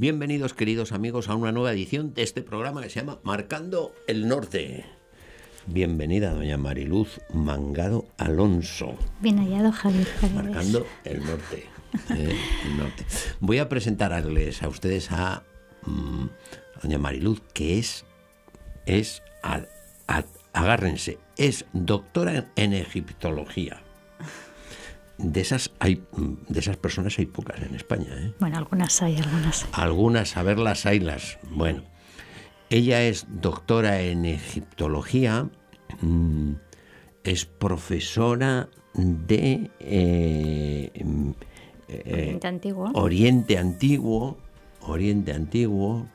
Bienvenidos queridos amigos a una nueva edición de este programa que se llama Marcando el Norte. Bienvenida doña Mariluz Mangado Alonso. Bien hallado Javier. Marcando eh, el norte, Voy a presentarles a ustedes a, mm, doña Mariluz que es, es, agárrense, es doctora en egiptología de esas hay de esas personas hay pocas en España. ¿eh? Bueno, algunas hay, algunas. Algunas, a las hay las. Bueno, ella es doctora en egiptología, mm, es profesora de eh, mm, Oriente Antiguo. Eh, Oriente Antiguo, Oriente Antiguo,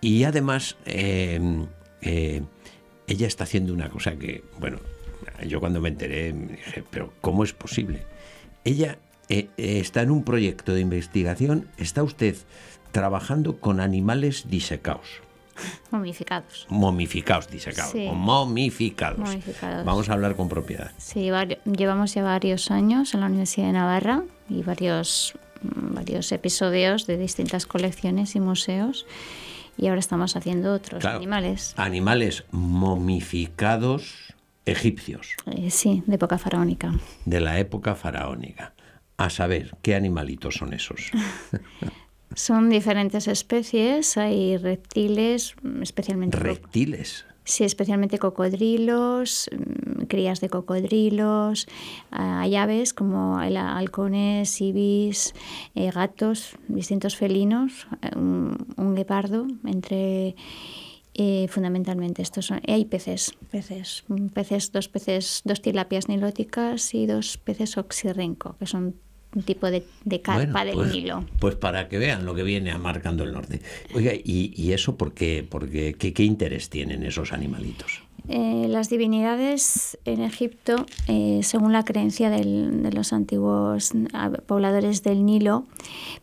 y además ella está haciendo una cosa que, bueno, yo cuando me enteré, dije, pero ¿cómo es posible? Ella eh, eh, está en un proyecto de investigación, está usted trabajando con animales disecados. Momificados. Momificados, disecados. momificados. Vamos a hablar con propiedad. Sí, llevamos ya varios años en la Universidad de Navarra y varios, mm, varios episodios de distintas colecciones y museos. Y ahora estamos haciendo otros animales. Animales momificados egipcios. Eh, sí, de época faraónica. De la época faraónica. A saber, ¿qué animalitos son esos? son diferentes especies, hay reptiles, mm, especialmente... Reptiles. Sí, especialmente cocodrilos, mm, crías de cocodrilos, ah, hay aves como halcones, ibis, eh, gatos, distintos felinos, eh, un, un guepardo entre eh, fundamentalmente estos son, hay peces, peces, mm, peces, dos peces, dos tilapias nilóticas y dos peces oxirrenco, que son un tipo de, de carpa del Nilo. Pues, pues para que vean lo que viene a marcando el norte. Oiga, ¿y, y eso por qué? Porque, ¿qué, ¿Qué interés tienen esos animalitos? Eh, las divinidades en Egipto, eh, según la creencia de los antiguos ah, pobladores del Nilo,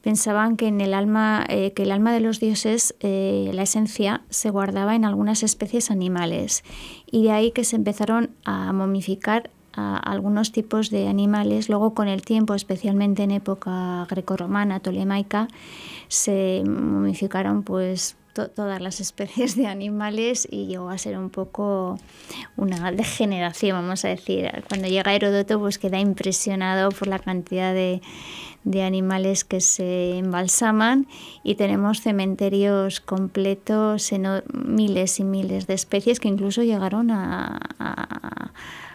pensaban que en el alma, eh, que el alma de los dioses, la esencia, se guardaba en algunas especies animales, y de ahí que se empezaron a momificar a algunos tipos de animales. Luego con el tiempo, especialmente en época grecorromana, tolemaica, se momificaron pues todas las especies de animales y llegó a ser un poco una degeneración, vamos a decir. Cuando llega Heródoto pues queda impresionado por la cantidad de, animales que se embalsaman y tenemos cementerios completos en miles y miles de especies que incluso llegaron a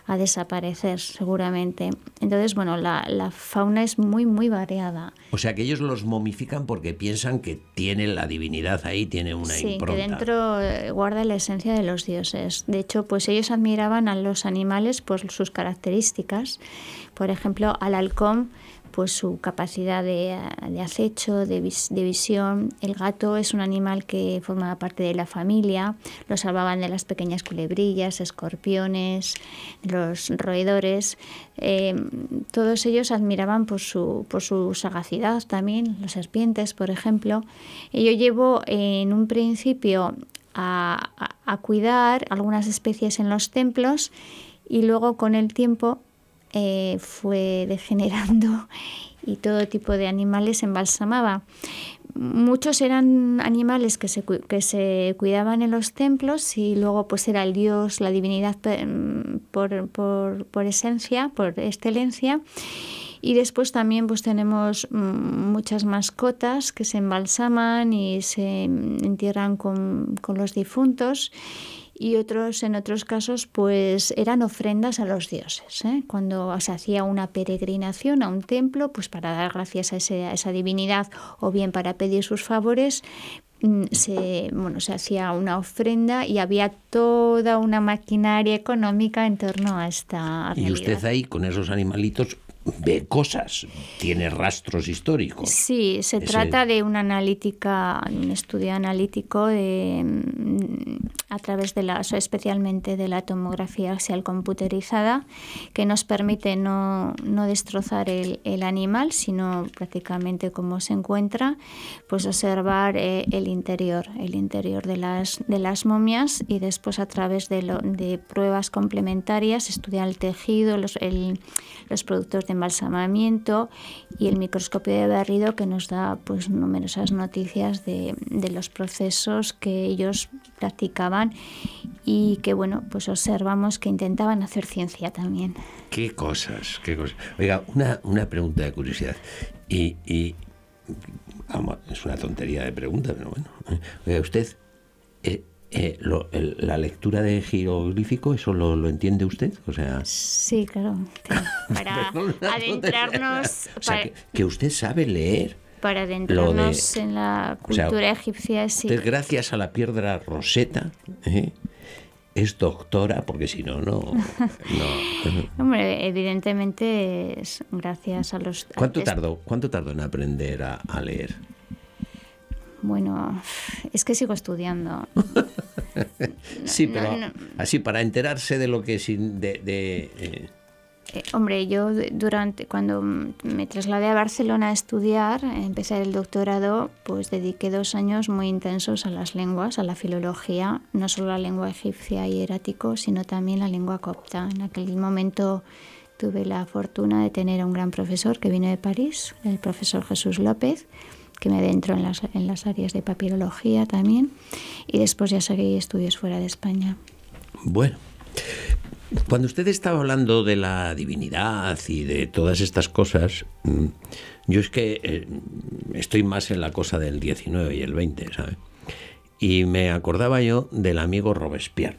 a desaparecer seguramente. Entonces, bueno, la, fauna es muy, muy variada. O sea, que ellos los momifican porque piensan que tienen la divinidad ahí, tiene una sí, que dentro eh, guarda la esencia de los dioses. De hecho, pues ellos admiraban a los animales por sus características por ejemplo, al halcón, pues su capacidad de, acecho, de, visión. El gato es un animal que formaba parte de la familia, lo salvaban de las pequeñas culebrillas, escorpiones, los roedores. Em, todos ellos admiraban por su, sagacidad también, los serpientes, por ejemplo. yo llevo en un principio a cuidar algunas especies en los templos y luego con el tiempo eh, fue degenerando y todo tipo de animales embalsamaba. Muchos eran animales que se, que se cuidaban en los templos y luego pues era el dios, la divinidad mm, por, por, por esencia, por excelencia y después también pues tenemos mm, muchas mascotas que se embalsaman y se entierran con, los difuntos y otros en otros casos pues eran ofrendas a los dioses ¿eh? cuando se hacía una peregrinación a un templo pues para dar gracias a, esa divinidad o bien para pedir sus favores mm, se, bueno, se hacía una ofrenda y había toda una maquinaria económica en torno a esta realidad. Y usted ahí, con esos animalitos, ve cosas, tiene rastros históricos. Sí, se trata de una analítica, un estudio analítico mm, a través de la, especialmente de la tomografía axial computerizada, que nos permite no, no destrozar el, el, animal, sino prácticamente como se encuentra, pues observar eh, el interior, el interior de las, de las momias y después a través de, pruebas complementarias estudiar el tejido, los, el, los productos de embalsamamiento y el microscopio de barrido que nos da pues numerosas noticias de, de los procesos que ellos practicaban y que bueno pues observamos que intentaban hacer ciencia también. Qué cosas, qué cosas. Oiga, una, una pregunta de curiosidad. Y, y es una tontería de pregunta, pero bueno. Oiga, usted eh, eh, la lectura de jeroglífico, ¿eso lo, entiende usted? O sea... Sí, claro. Para adentrarnos... que, usted sabe leer. Para adentrarnos en la cultura egipcia, sí. gracias a la piedra roseta, ¿eh? es doctora, porque si no, no. Hombre, evidentemente es gracias a los... ¿Cuánto tardó, cuánto tardó en aprender a leer? Bueno, es que sigo estudiando. sí, pero así para enterarse de lo que es de, eh. Eh, hombre, yo durante cuando me trasladé a Barcelona a estudiar, a empezar el doctorado, pues dediqué dos años muy intensos a las lenguas, a la filología, no solo la lengua egipcia y erático, sino también la lengua copta. En aquel momento tuve la fortuna de tener a un gran profesor que vino de París, el profesor Jesús López, que me adentro en las, áreas de papirología también y después ya seguí estudios fuera de España. Bueno, cuando usted estaba hablando de la divinidad y de todas estas cosas, mm, yo es que eh, estoy más en la cosa del 19 y el 20, ¿sabe? Y me acordaba yo del amigo Robespierre.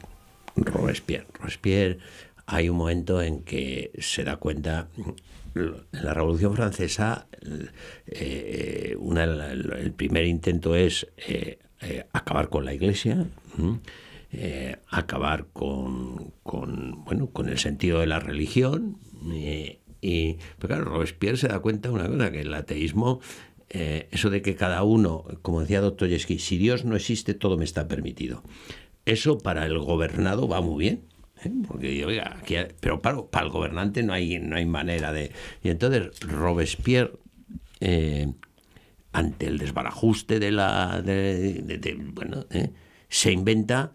Robespierre. Robespierre hay un momento en que se da cuenta en la Revolución Francesa eh, el primer intento es eh, eh, acabar con la Iglesia, acabar con, bueno, con el sentido de la religión. y, pero claro, Robespierre se da cuenta de una cosa, que el ateísmo, eso de que cada uno, como decía Dostoyevsky, si Dios no existe, todo me está permitido. Eso para el gobernado va muy bien ¿eh? Porque, oiga, pero para, el gobernante no hay, no hay manera de... Y entonces Robespierre... Eh, ante el desbarajuste de la. bueno, ¿eh? se inventa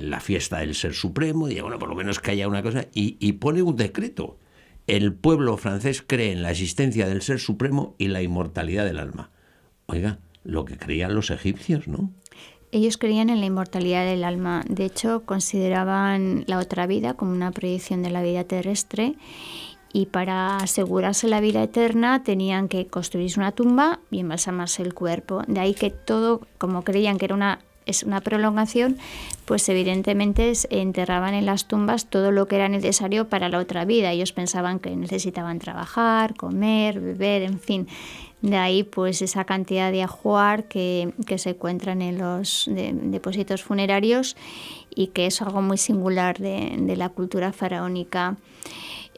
la fiesta del Ser Supremo, y bueno, por lo menos que haya una cosa, y, y, pone un decreto. El pueblo francés cree en la existencia del Ser Supremo y la inmortalidad del alma. Oiga, lo que creían los egipcios, ¿no? Ellos creían en la inmortalidad del alma. De hecho, consideraban la otra vida como una proyección de la vida terrestre y para asegurarse la vida eterna tenían que construirse una tumba y más el cuerpo. De ahí que todo, como creían que era una es una prolongación, pues evidentemente enterraban en las tumbas todo lo que era necesario para la otra vida. Ellos pensaban que necesitaban trabajar, comer, beber, en fin, de ahí pues esa cantidad de ajuar que, se encuentran en los depósitos funerarios y que es algo muy singular de, la cultura faraónica.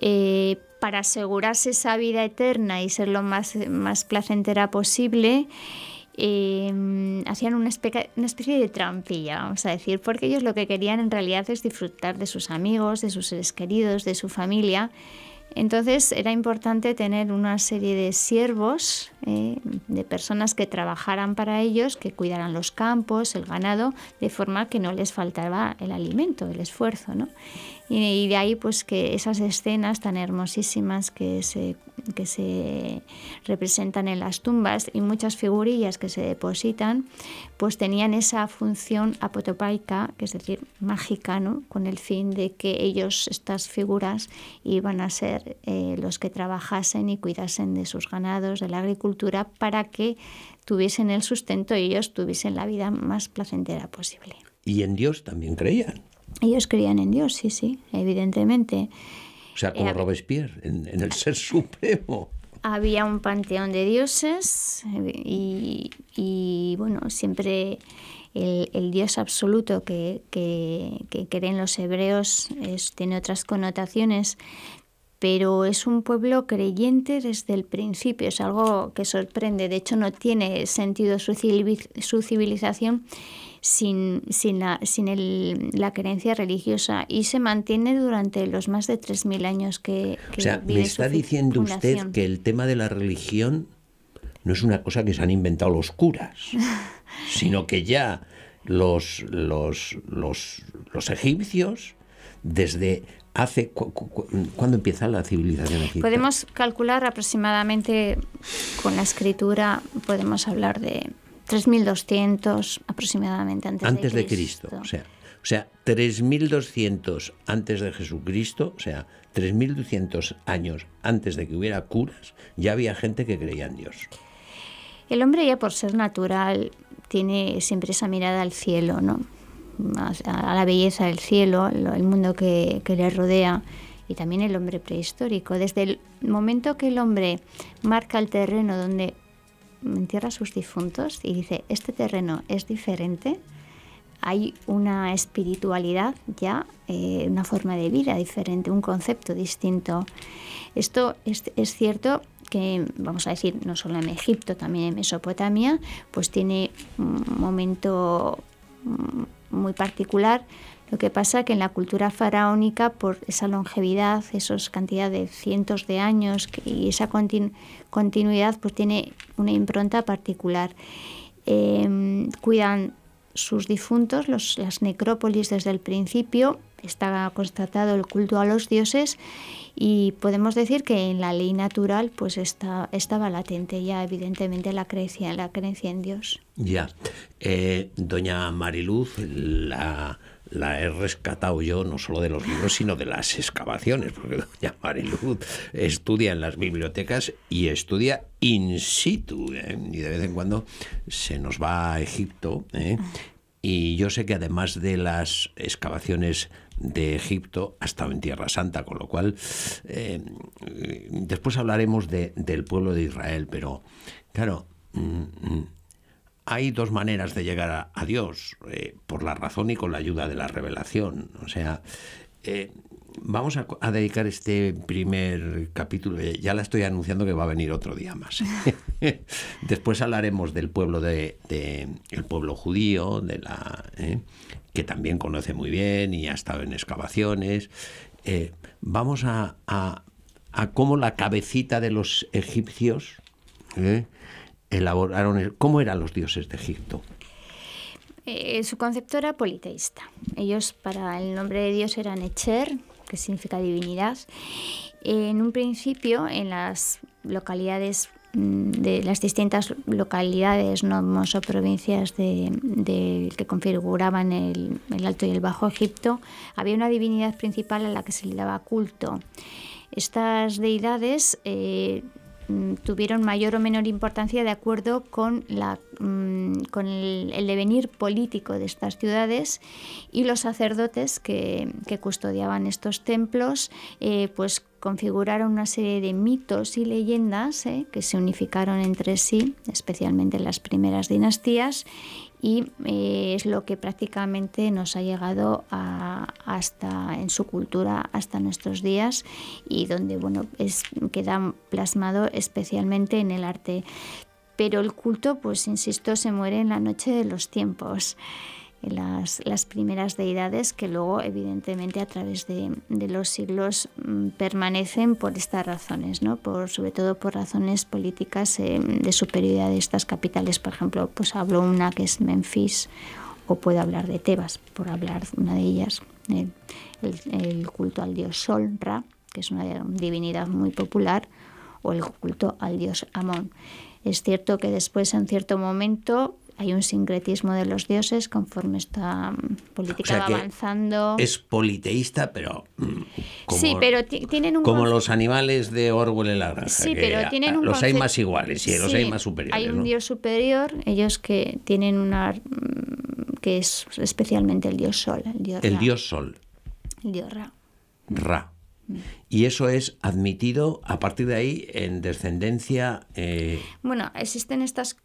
Eh, para asegurarse esa vida eterna y ser lo más, más placentera posible, eh, hacían una, una, especie de trampilla, vamos a decir, porque ellos lo que querían en realidad es disfrutar de sus amigos, de sus seres queridos, de su familia, entonces era importante tener una serie de siervos, eh, de personas que trabajaran para ellos, que cuidaran los campos, el ganado, de forma que no les faltaba el alimento, el esfuerzo. ¿no? Y, de ahí pues que esas escenas tan hermosísimas que se, que se representan en las tumbas y muchas figurillas que se depositan, pues tenían esa función apotopaica, que es decir, mágica, con el fin de que ellos, estas figuras, iban a ser eh, los que trabajasen y cuidasen de sus ganados, de la agricultura, para que tuviesen el sustento y ellos tuviesen la vida más placentera posible. ¿Y en Dios también creían? Ellos creían en Dios, sí, sí, evidentemente. O sea, como eh, Robespierre, en, el ser supremo había un panteón de dioses eh, y, bueno, siempre el, dios absoluto que, que, creen los hebreos tiene otras connotaciones, pero es un pueblo creyente desde el principio, es algo que sorprende, de hecho no tiene sentido su, civilización sin, la, creencia religiosa y se mantiene durante los más de 3.000 años que... que o sea, me está diciendo usted que el tema de la religión no es una cosa que se han inventado los curas, sino que ya los egipcios, desde hace cuándo empieza la civilización Podemos calcular aproximadamente con la escritura, podemos hablar de 3200 aproximadamente antes, de, Cristo. de Cristo. O sea, o sea 3200 antes de Jesucristo, o sea, 3200 años antes de que hubiera curas, ya había gente que creía en Dios. El hombre ya por ser natural tiene siempre esa mirada al cielo, ¿no? a la belleza del cielo, el mundo que, le rodea y también el hombre prehistórico. Desde el momento que el hombre marca el terreno donde entierra mm, a sus difuntos y dice, este terreno es diferente, hay una espiritualidad ya, eh, una forma de vida diferente, un concepto distinto. Esto es, es, cierto que, vamos a decir, no solo en Egipto, también en Mesopotamia, pues tiene un momento mm, muy particular. Lo que pasa que en la cultura faraónica, por esa longevidad, esos cantidad de cientos de años y esa continuidad, pues tiene una impronta particular. Em, cuidan sus difuntos, las necrópolis desde el principio, está constatado el culto a los dioses y podemos decir que en la ley natural pues está, estaba latente ya evidentemente la creencia, la creencia en Dios. Ya. Eh, doña Mariluz, la, la he rescatado yo no solo de los libros, sino de las excavaciones, porque doña Mariluz estudia en las bibliotecas y estudia in situ, ¿eh? y de vez en cuando se nos va a Egipto. ¿eh? Ah. Y yo sé que además de las excavaciones de Egipto hasta en Tierra Santa, con lo cual eh, después hablaremos del pueblo de Israel, pero claro, mm, mm, hay dos maneras de llegar a, Dios, eh, por la razón y con la ayuda de la revelación. O sea, eh, vamos a, dedicar este primer capítulo, ya la estoy anunciando que va a venir otro día más. Después hablaremos del pueblo de el pueblo judío, de la que también conoce muy bien y ha estado en excavaciones. Eh, vamos a, cómo la cabecita de los egipcios eh, elaboraron, cómo eran los dioses de Egipto. Eh, su concepto era politeísta. Ellos para el nombre de Dios eran Echer, que significa divinidad. En un principio, en las localidades Mm, de las distintas localidades, nomos o provincias de, que configuraban el, Alto y el Bajo Egipto, había una divinidad principal a la que se le daba culto. Estas deidades eh, mm, tuvieron mayor o menor importancia de acuerdo con, mm, el, devenir político de estas ciudades y los sacerdotes que, custodiaban estos templos, eh, pues configuraron una serie de mitos y leyendas eh, que se unificaron entre sí, especialmente en las primeras dinastías, y eh, es lo que prácticamente nos ha llegado hasta en su cultura hasta nuestros días y donde bueno queda plasmado especialmente en el arte. Pero el culto, pues insisto, se muere en la noche de los tiempos las, primeras deidades que luego evidentemente a través de, los siglos mm, permanecen por estas razones, ¿no? por, sobre todo por razones políticas eh, de superioridad de estas capitales. Por ejemplo, pues hablo una que es Memphis o puedo hablar de Tebas, por hablar una de ellas, eh, el, culto al dios Sol, que es una divinidad muy popular, o el culto al dios Amón. Es cierto que después, en cierto momento, hay un sincretismo de los dioses conforme esta mm, política avanzando. Es politeísta, pero. Mm, sí, pero tienen un. Como los animales de Orwell en la granja. Sí, pero tienen un. Los hay más iguales y los hay más superiores. Hay un dios superior, ellos que tienen una. Mm, que es especialmente el dios sol. El dios, sol. El dios Ra. Ra. Y eso es admitido a partir de ahí en descendencia. Eh, bueno, existen estas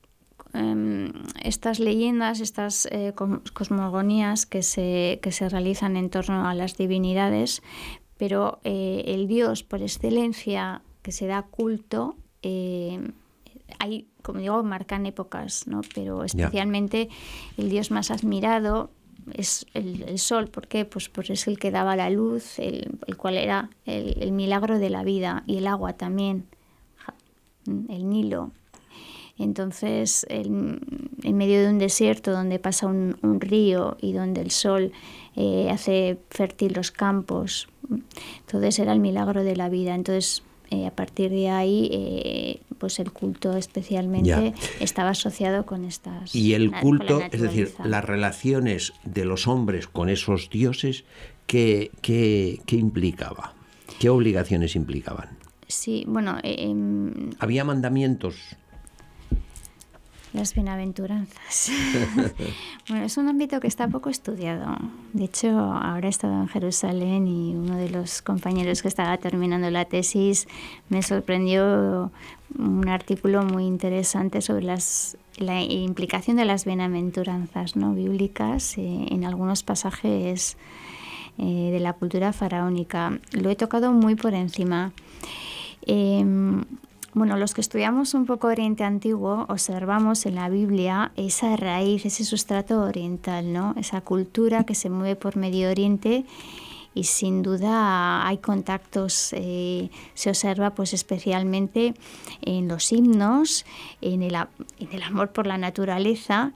Em, estas leyendas, estas eh, cosmogonías que se, realizan en torno a las divinidades, pero eh, el dios por excelencia que se da culto, em, hay, como digo, marcan épocas, pero especialmente el dios más admirado es el, sol. Pues porque Pues, pues es el que daba la luz, el, cual era el milagro de la vida y el agua también, el Nilo. Entonces, en medio de un desierto donde pasa un, río y donde el sol eh, hace fértil los campos, entonces era el milagro de la vida. Entonces, eh, a partir de ahí, eh, pues el culto especialmente estaba asociado con estas. Y el culto, es decir, las relaciones de los hombres con esos dioses, ¿qué, implicaba? ¿Qué obligaciones implicaban? Sí, bueno. Em, Había mandamientos. Las bienaventuranzas. bueno, es un ámbito que está poco estudiado. De hecho, ahora he estado en Jerusalén y uno de los compañeros que estaba terminando la tesis me sorprendió un artículo muy interesante sobre las, la implicación de las bienaventuranzas ¿no? bíblicas eh, en algunos pasajes eh, de la cultura faraónica. Lo he tocado muy por encima. Em, bueno, los que estudiamos un poco Oriente Antiguo observamos en la Biblia esa raíz, ese sustrato oriental, ¿no? Esa cultura que se mueve por Medio Oriente y sin duda hay contactos, eh, se observa pues especialmente en los himnos, en el amor por la naturaleza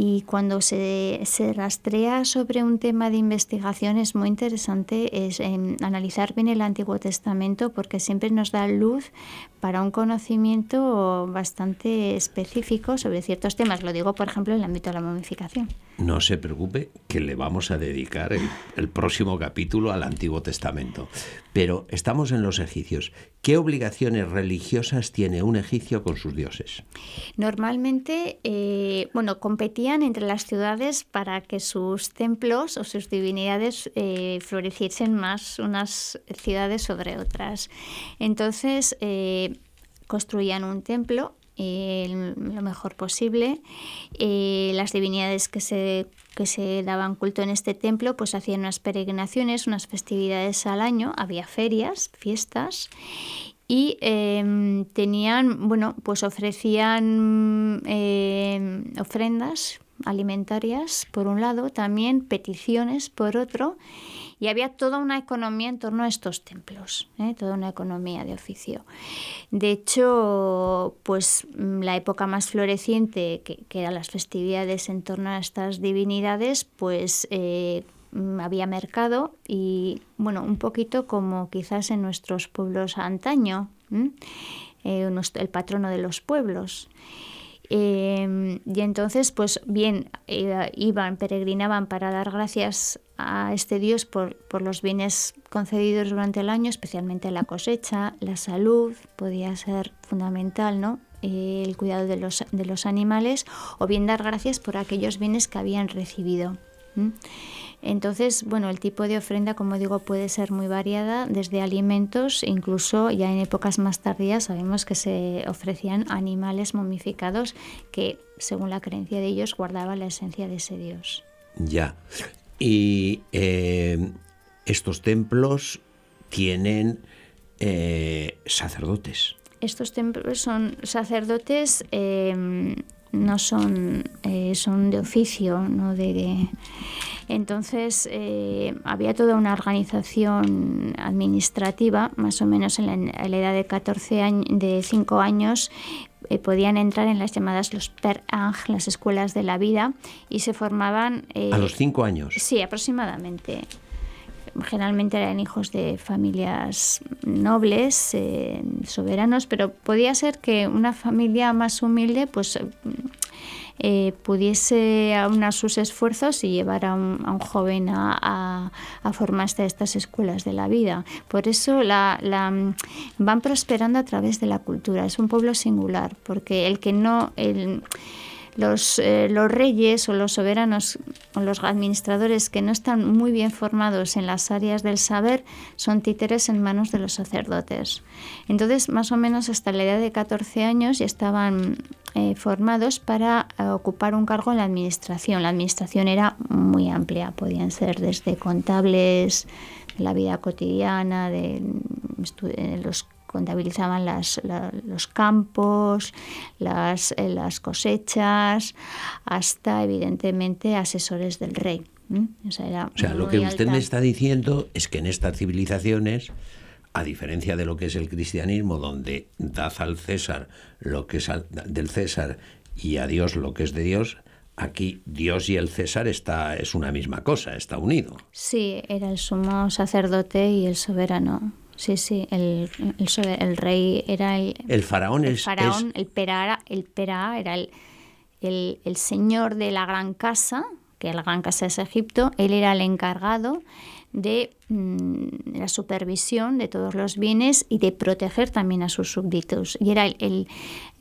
y cuando se, rastrea sobre un tema de investigación es muy interesante es, em, analizar bien el Antiguo Testamento porque siempre nos da luz para un conocimiento bastante específico sobre ciertos temas. Lo digo, por ejemplo, en el ámbito de la momificación. No se preocupe que le vamos a dedicar el, próximo capítulo al Antiguo Testamento. Pero estamos en los egipcios. ¿Qué obligaciones religiosas tiene un egipcio con sus dioses? Normalmente, eh, bueno, competía entre las ciudades para que sus templos o sus divinidades eh, floreciesen más unas ciudades sobre otras. Entonces eh, construían un templo lo mejor posible. Eh, las divinidades que se, que se daban culto en este templo pues hacían unas peregrinaciones, unas festividades al año, había ferias, fiestas y em, tenían, bueno, pues ofrecían em, ofrendas alimentarias por un lado, también peticiones por otro, y había toda una economía en torno a estos templos, ¿eh? toda una economía de oficio. De hecho, pues mm, la época más floreciente, que, que eran las festividades en torno a estas divinidades, pues eh, Mm, había mercado y, bueno, un poquito como quizás en nuestros pueblos antaño, eh, el patrono de los pueblos. Em, y entonces, pues bien, iban, peregrinaban para dar gracias a este Dios por, por, los bienes concedidos durante el año, especialmente la cosecha, la salud, podía ser fundamental, ¿no? Eh, el cuidado de los, de los, animales, o bien dar gracias por aquellos bienes que habían recibido. Entonces, bueno, el tipo de ofrenda, como digo, puede ser muy variada, desde alimentos, incluso ya en épocas más tardías sabemos que se ofrecían animales momificados que, según la creencia de ellos, guardaban la esencia de ese dios. Ya. Y eh, estos templos tienen eh, sacerdotes. Estos templos son sacerdotes. Em, no son, eh, son de oficio, no de, entonces eh, había toda una organización administrativa, más o menos en la, edad de 14 años, de eh, 5 años, podían entrar en las llamadas los per ang, las escuelas de la vida, y se formaban... a los 5 años. Sí, aproximadamente generalmente eran hijos de familias nobles, eh, soberanos, pero podía ser que una familia más humilde pues eh, pudiese aunar sus esfuerzos y llevar a un, joven a, formarse a estas escuelas de la vida. Por eso la, van prosperando a través de la cultura. Es un pueblo singular, porque el que no... Eh, los, reyes o los soberanos o los administradores que no están muy bien formados en las áreas del saber son títeres en manos de los sacerdotes. Entonces, más o menos hasta la edad de 14 años ya estaban eh, formados para eh, ocupar un cargo en la administración. La administración era muy amplia, podían ser desde contables, la vida cotidiana, de, de los contabilizaban los campos, eh, las, cosechas, hasta evidentemente asesores del rey. O sea, lo que usted me está diciendo es que en estas civilizaciones, a diferencia de lo que es el cristianismo, donde das al César lo que es del César y a Dios lo que es de Dios, aquí Dios y el César está, es una misma cosa, está unido. Sí, era el sumo sacerdote y el soberano. Sí, sí, el, rey era el... El faraón el Faraón, El pera el perá era el, señor de la gran casa, que la gran casa es Egipto, él era el encargado de mm, la supervisión de todos los bienes y de proteger también a sus súbditos. Y era el,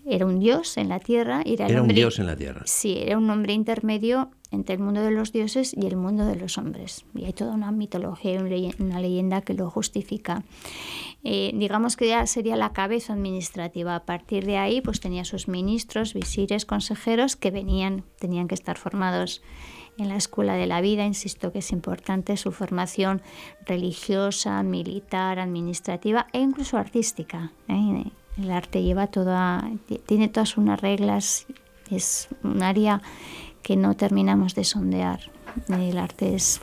era un dios en la tierra. Era, era un dios en la tierra. Sí, era un hombre intermedio entre el mundo de los dioses y el mundo de los hombres. Y hay toda una mitología una leyenda que lo justifica. Eh, digamos que ya sería la cabeza administrativa. A partir de ahí, pues tenía sus ministros, visires, consejeros que venían, tenían que estar formados en la escuela de la vida. Insisto que es importante su formación religiosa, militar, administrativa e incluso artística. ¿eh? El arte lleva toda, tiene todas unas reglas, es un área que no terminamos de sondear. El arte es...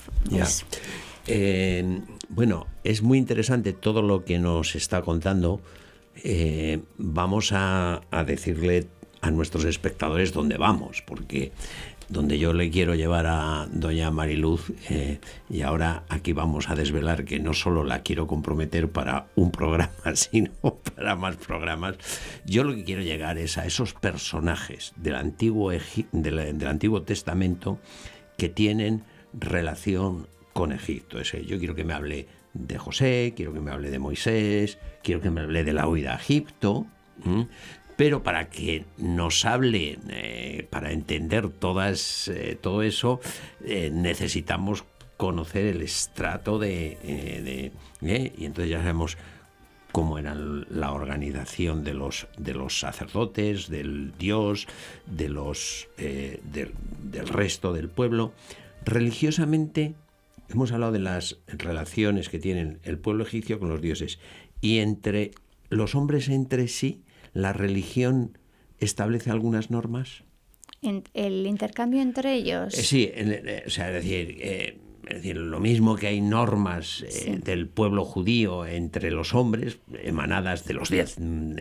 Eh, bueno, es muy interesante todo lo que nos está contando. Eh, vamos a, a decirle a nuestros espectadores dónde vamos, porque donde yo le quiero llevar a doña Mariluz eh, y ahora aquí vamos a desvelar que no solo la quiero comprometer para un programa, sino para más programas, yo lo que quiero llegar es a esos personajes del Antiguo, del, Antiguo Testamento que tienen relación con Egipto. yo quiero que me hable de José, quiero que me hable de Moisés, quiero que me hable de la huida a Egipto, pero para que nos hable, eh, para entender todas, eh, todo eso, eh, necesitamos conocer el estrato de... y entonces ya sabemos cómo era la organización de los, de los sacerdotes, del dios, de los, del resto del pueblo. Religiosamente, hemos hablado de las relaciones que tienen el pueblo egipcio con los dioses y entre los hombres entre sí, ¿La religión establece algunas normas? el intercambio entre ellos. Eh, sí, eh, o sea, es decir, eh, decir, lo mismo que hay normas del pueblo judío entre los hombres, emanadas de los diez, mm,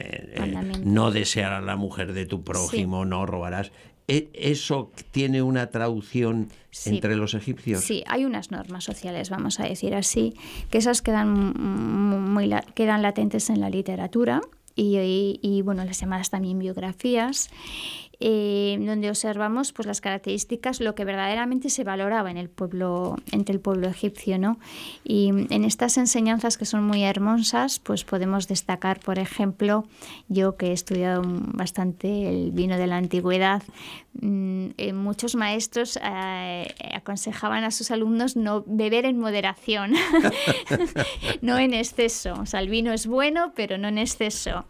no desearás la mujer de tu prójimo, no robarás. ¿E, ¿Eso tiene una traducción entre los egipcios? Sí, hay unas normas sociales, vamos a decir así, que esas quedan, mm, mm, muy, quedan latentes en la literatura y, bueno, las llamadas también biografías. Eh, donde observamos pues, las características, lo que verdaderamente se valoraba en el pueblo, entre el pueblo egipcio. ¿no? Y en estas enseñanzas que son muy hermosas, pues podemos destacar, por ejemplo, yo que he estudiado bastante el vino de la antigüedad, mm, eh, muchos maestros eh, aconsejaban a sus alumnos no beber en moderación, no en exceso. O sea, el vino es bueno, pero no en exceso.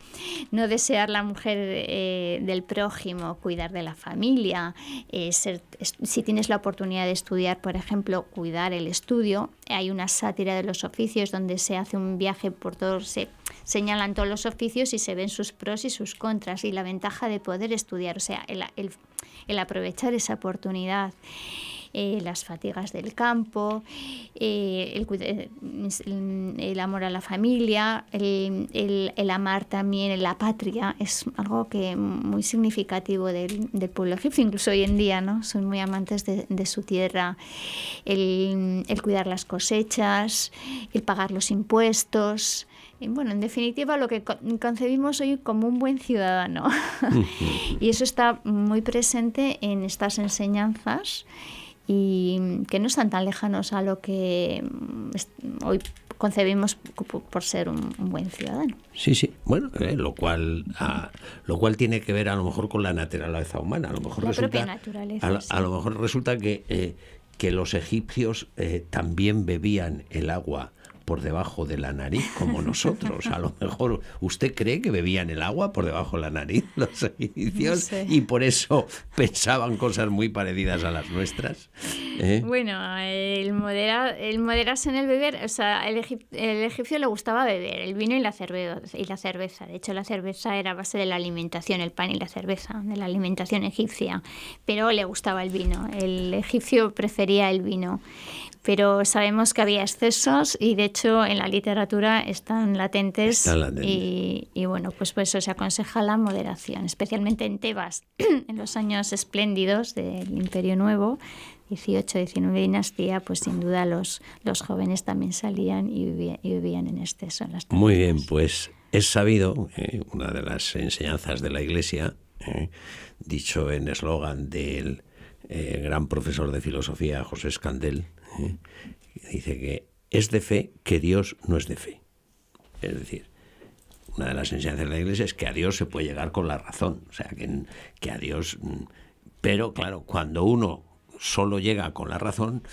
No desear la mujer del prójimo, cuidar de la familia, eh, si tienes la oportunidad de estudiar, por ejemplo, cuidar el estudio. Hay una sátira de los oficios donde se hace un viaje por todos, se señalan todos los oficios y se ven sus pros y sus contras y la ventaja de poder estudiar, o sea, el aprovechar esa oportunidad. Eh, las fatigas del campo, eh, mm, el, amor a la familia, el, amar también la patria, es algo que muy significativo del, pueblo egipcio, incluso hoy en día, ¿no? Son muy amantes de, de su tierra, el, cuidar las cosechas, el pagar los impuestos, bueno, en definitiva, lo que concebimos hoy como un buen ciudadano. y eso está muy presente en estas enseñanzas y que no están tan lejanos a lo que mm, hoy concebimos por ser un, buen ciudadano. Sí, sí, bueno, eh, lo cual ah, lo cual tiene que ver a lo mejor con la naturaleza humana, a lo mejor la resulta naturaleza, a, lo, mejor resulta que eh, que los egipcios eh, también bebían el agua por debajo de la nariz como nosotros. A lo mejor usted cree que bebían el agua por debajo de la nariz los egipcios y por eso pensaban cosas muy parecidas a las nuestras. ¿eh? Bueno, el, modera, el moderarse en el beber, o sea, el, el, egipcio le gustaba beber el vino y la, cerveza, y la cerveza. De hecho, la cerveza era base de la alimentación, el pan y la cerveza, de la alimentación egipcia. Pero le gustaba el vino. El egipcio prefería el vino pero sabemos que había excesos y de hecho en la literatura están latentes, y, bueno, pues por eso se aconseja la moderación, especialmente en Tebas, en los años espléndidos del Imperio Nuevo, 18, 19 dinastía, pues sin duda los, jóvenes también salían y, vivían, en exceso. las Muy bien, pues es sabido, eh, una de las enseñanzas de la Iglesia, eh, dicho en eslogan del eh, gran profesor de filosofía José Escandel, Dice que es de fe que Dios no es de fe. Es decir, una de las enseñanzas de la Iglesia es que a Dios se puede llegar con la razón. O sea, que, que a Dios... Pero claro, cuando uno solo llega con la razón,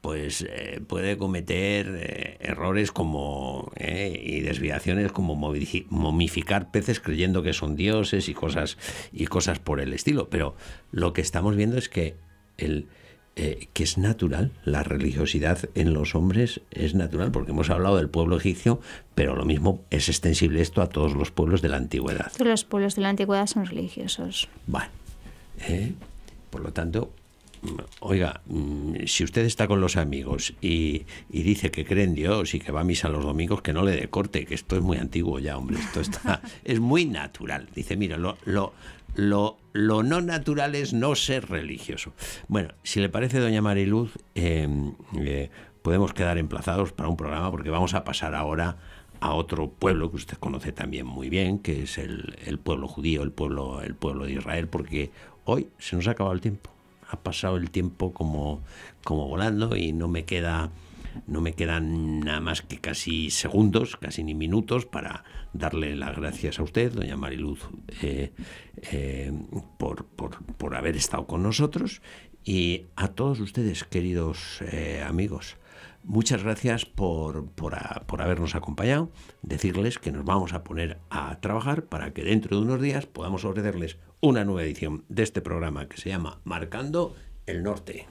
pues eh, puede cometer eh, errores como eh, y desviaciones como momificar peces creyendo que son dioses y cosas y cosas por el estilo pero lo que estamos viendo es que el eh, que es natural, la religiosidad en los hombres es natural, porque hemos hablado del pueblo egipcio, pero lo mismo es extensible esto a todos los pueblos de la antigüedad. Todos los pueblos de la antigüedad son religiosos. Vale. Eh, por lo tanto, oiga, mm, si usted está con los amigos y, dice que cree en Dios y que va a misa los domingos, que no le dé corte, que esto es muy antiguo ya, hombre, esto está, es muy natural. Dice, mira, lo, lo, no natural es no ser religioso. Bueno, si le parece, doña Mariluz, em, eh, podemos quedar emplazados para un programa porque vamos a pasar ahora a otro pueblo que usted conoce también muy bien, que es el, pueblo judío, el pueblo, el pueblo de Israel, porque hoy se nos ha acabado el tiempo. Ha pasado el tiempo como, como volando y no me queda no me quedan nada más que casi segundos, casi ni minutos, para darle las gracias a usted, doña Mariluz, eh, eh, por, por, haber estado con nosotros y a todos ustedes, queridos eh, amigos. Muchas gracias por, por, habernos acompañado. Decirles que nos vamos a poner a trabajar para que dentro de unos días podamos ofrecerles una nueva edición de este programa que se llama Marcando el Norte.